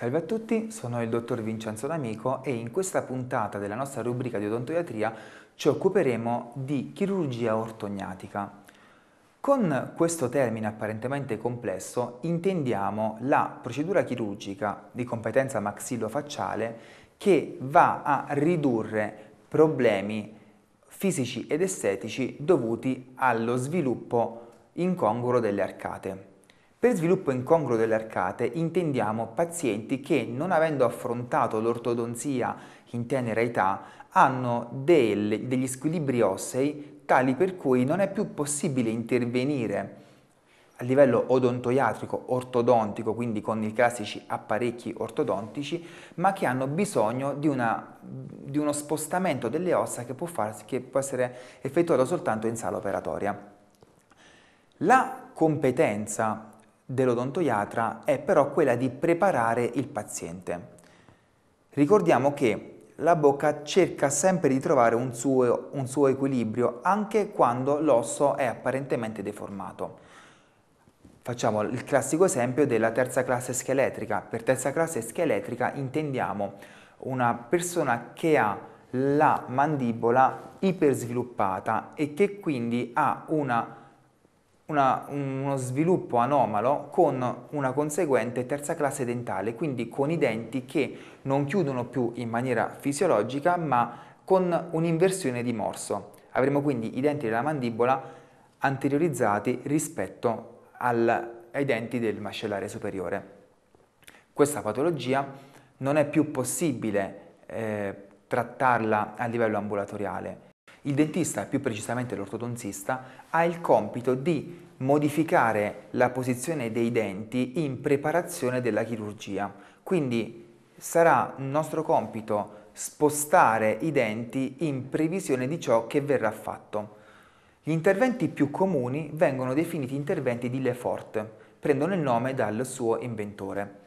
Salve a tutti, sono il dottor Vincenzo D'Amico e in questa puntata della nostra rubrica di odontoiatria ci occuperemo di chirurgia ortognatica. Con questo termine apparentemente complesso intendiamo la procedura chirurgica di competenza maxillofacciale che va a ridurre problemi fisici ed estetici dovuti allo sviluppo incongruo delle arcate. Per sviluppo incongruo delle arcate intendiamo pazienti che non avendo affrontato l'ortodonzia in tenera età hanno del, degli squilibri ossei tali per cui non è più possibile intervenire a livello odontoiatrico, ortodontico, quindi con i classici apparecchi ortodontici, ma che hanno bisogno di, una, di uno spostamento delle ossa che può, farsi, che può essere effettuato soltanto in sala operatoria. La competenza dell'odontoiatra è però quella di preparare il paziente. Ricordiamo che la bocca cerca sempre di trovare un suo, un suo equilibrio anche quando l'osso è apparentemente deformato. Facciamo il classico esempio della terza classe scheletrica. Per terza classe scheletrica intendiamo una persona che ha la mandibola ipersviluppata e che quindi ha una una, uno sviluppo anomalo con una conseguente terza classe dentale, quindi con i denti che non chiudono più in maniera fisiologica ma con un'inversione di morso. Avremo quindi i denti della mandibola anteriorizzati rispetto al, ai denti del mascellare superiore. Questa patologia non è più possibile eh, trattarla a livello ambulatoriale il dentista, più precisamente l'ortodonzista, ha il compito di modificare la posizione dei denti in preparazione della chirurgia. Quindi sarà nostro compito spostare i denti in previsione di ciò che verrà fatto. Gli interventi più comuni vengono definiti interventi di Lefort, prendono il nome dal suo inventore.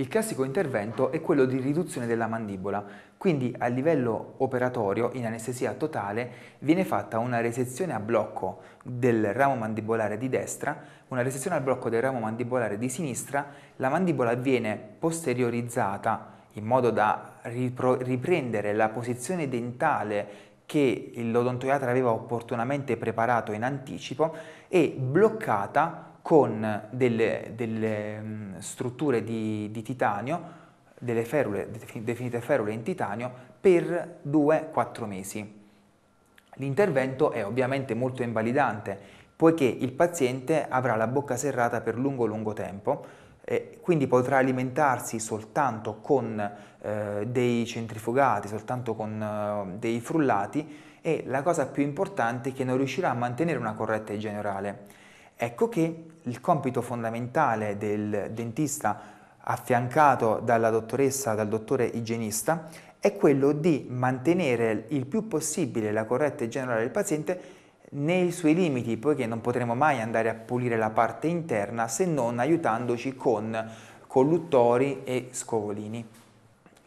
Il classico intervento è quello di riduzione della mandibola, quindi a livello operatorio in anestesia totale viene fatta una resezione a blocco del ramo mandibolare di destra, una resezione a blocco del ramo mandibolare di sinistra, la mandibola viene posteriorizzata in modo da riprendere la posizione dentale che l'odontoiatra aveva opportunamente preparato in anticipo e bloccata con delle, delle strutture di, di, titanio, delle ferule, definite ferule in titanio, per 2-4 mesi. L'intervento è ovviamente molto invalidante, poiché il paziente avrà la bocca serrata per lungo lungo tempo, quindi potrà alimentarsi soltanto con eh, dei centrifugati, soltanto con eh, dei frullati e la cosa più importante è che non riuscirà a mantenere una corretta igiene orale. Ecco che il compito fondamentale del dentista affiancato dalla dottoressa, dal dottore igienista, è quello di mantenere il più possibile la corretta igiene del paziente nei suoi limiti, poiché non potremo mai andare a pulire la parte interna se non aiutandoci con colluttori e scovolini.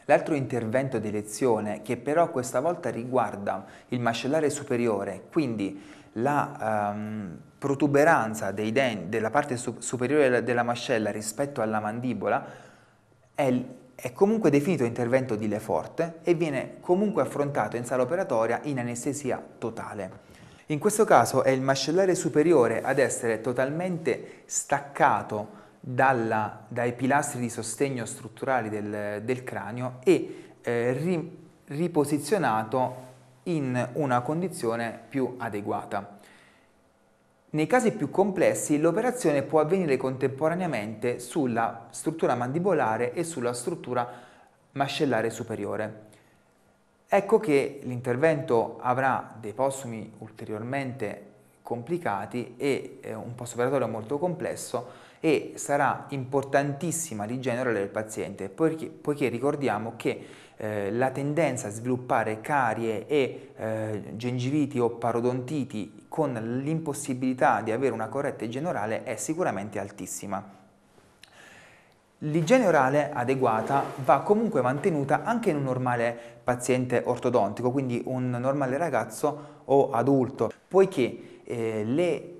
L'altro intervento di lezione, che però questa volta riguarda il mascellare superiore, quindi la... Um, protuberanza dei denti, della parte superiore della mascella rispetto alla mandibola è, è comunque definito intervento di Lefort e viene comunque affrontato in sala operatoria in anestesia totale. In questo caso è il mascellare superiore ad essere totalmente staccato dalla, dai pilastri di sostegno strutturali del, del cranio e eh, ri, riposizionato in una condizione più adeguata. Nei casi più complessi l'operazione può avvenire contemporaneamente sulla struttura mandibolare e sulla struttura mascellare superiore. Ecco che l'intervento avrà dei postumi ulteriormente complicati e eh, un postoperatorio molto complesso e sarà importantissima l'igiene orale del paziente, poiché, poiché ricordiamo che eh, la tendenza a sviluppare carie e eh, gengiviti o parodontiti con l'impossibilità di avere una corretta igiene orale è sicuramente altissima. L'igiene orale adeguata va comunque mantenuta anche in un normale paziente ortodontico, quindi un normale ragazzo o adulto, poiché eh, le,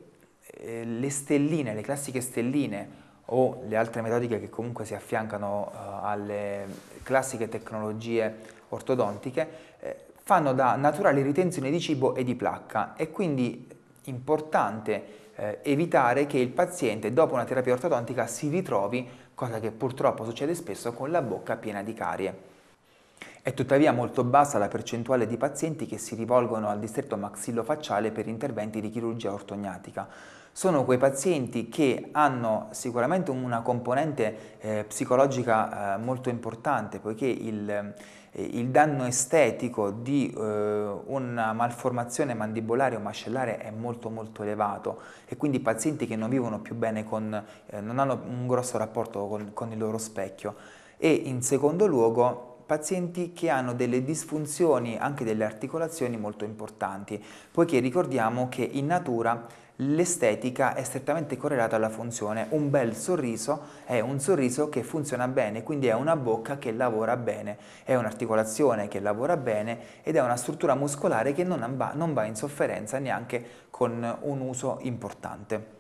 eh, le, stelline, le classiche stelline o le altre metodiche che comunque si affiancano eh, alle classiche tecnologie ortodontiche, eh, fanno da naturale ritenzione di cibo e di placca È quindi importante eh, evitare che il paziente dopo una terapia ortodontica si ritrovi, cosa che purtroppo succede spesso, con la bocca piena di carie. È tuttavia molto bassa la percentuale di pazienti che si rivolgono al distretto maxillofacciale per interventi di chirurgia ortognatica, sono quei pazienti che hanno sicuramente una componente eh, psicologica eh, molto importante poiché il, eh, il danno estetico di eh, una malformazione mandibolare o mascellare è molto molto elevato e quindi pazienti che non vivono più bene con, eh, non hanno un grosso rapporto con, con il loro specchio e in secondo luogo pazienti che hanno delle disfunzioni anche delle articolazioni molto importanti, poiché ricordiamo che in natura l'estetica è strettamente correlata alla funzione. Un bel sorriso è un sorriso che funziona bene, quindi è una bocca che lavora bene, è un'articolazione che lavora bene ed è una struttura muscolare che non va, non va in sofferenza neanche con un uso importante.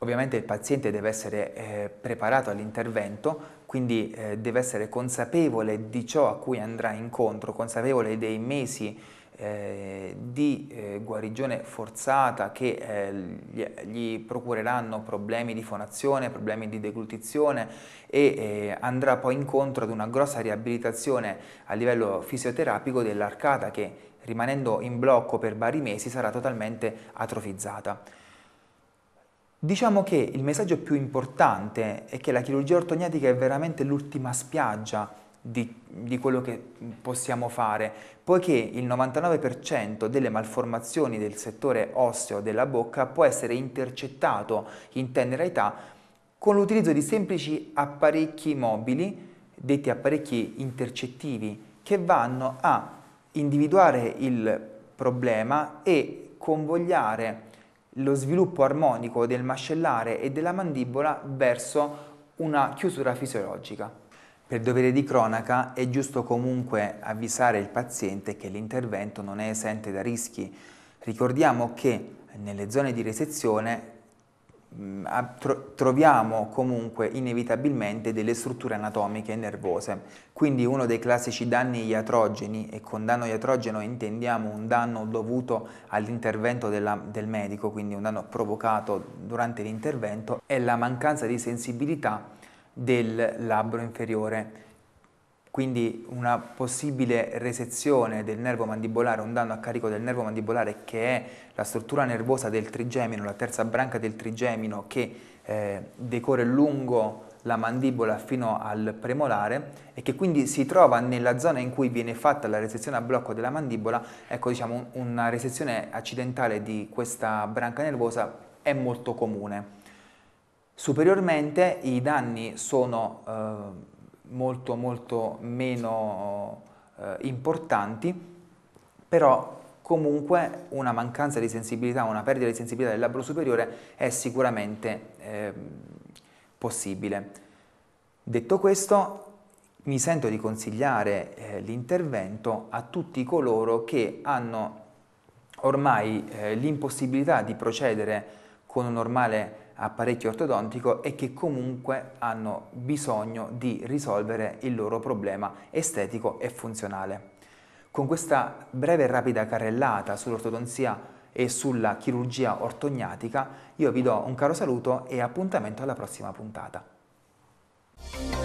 Ovviamente il paziente deve essere eh, preparato all'intervento, quindi eh, deve essere consapevole di ciò a cui andrà incontro, consapevole dei mesi eh, di eh, guarigione forzata che eh, gli, gli, procureranno problemi di fonazione, problemi di deglutizione e eh, andrà poi incontro ad una grossa riabilitazione a livello fisioterapico dell'arcata che rimanendo in blocco per vari mesi sarà totalmente atrofizzata. Diciamo che il messaggio più importante è che la chirurgia ortognatica è veramente l'ultima spiaggia di, di, quello che possiamo fare, poiché il 99% delle malformazioni del settore osseo della bocca può essere intercettato in tenera età con l'utilizzo di semplici apparecchi mobili, detti apparecchi intercettivi, che vanno a individuare il problema e convogliare lo sviluppo armonico del mascellare e della mandibola verso una chiusura fisiologica. Per dovere di cronaca è giusto comunque avvisare il paziente che l'intervento non è esente da rischi. Ricordiamo che nelle zone di resezione mm, troviamo comunque inevitabilmente delle strutture anatomiche nervose. Quindi uno dei classici danni iatrogeni, e con danno iatrogeno intendiamo un danno dovuto all'intervento del medico, quindi un danno provocato durante l'intervento, è la mancanza di sensibilità del labbro inferiore. Quindi una possibile resezione del nervo mandibolare, un danno a carico del nervo mandibolare che è la struttura nervosa del trigemino, la terza branca del trigemino che eh, decorre lungo la mandibola fino al premolare e che quindi si trova nella zona in cui viene fatta la resezione a blocco della mandibola, ecco diciamo una resezione accidentale di questa branca nervosa è molto comune. Superiormente i danni sono eh, molto molto meno eh, importanti, però comunque una mancanza di sensibilità, una perdita di sensibilità del labbro superiore è sicuramente eh, possibile. Detto questo, mi sento di consigliare eh, l'intervento a tutti coloro che hanno ormai eh, l'impossibilità di procedere con un normale apparecchio ortodontico e che comunque hanno bisogno di risolvere il loro problema estetico e funzionale. Con questa breve e rapida carrellata sull'ortodonzia e sulla chirurgia ortognatica io vi do un caro saluto e appuntamento alla prossima puntata.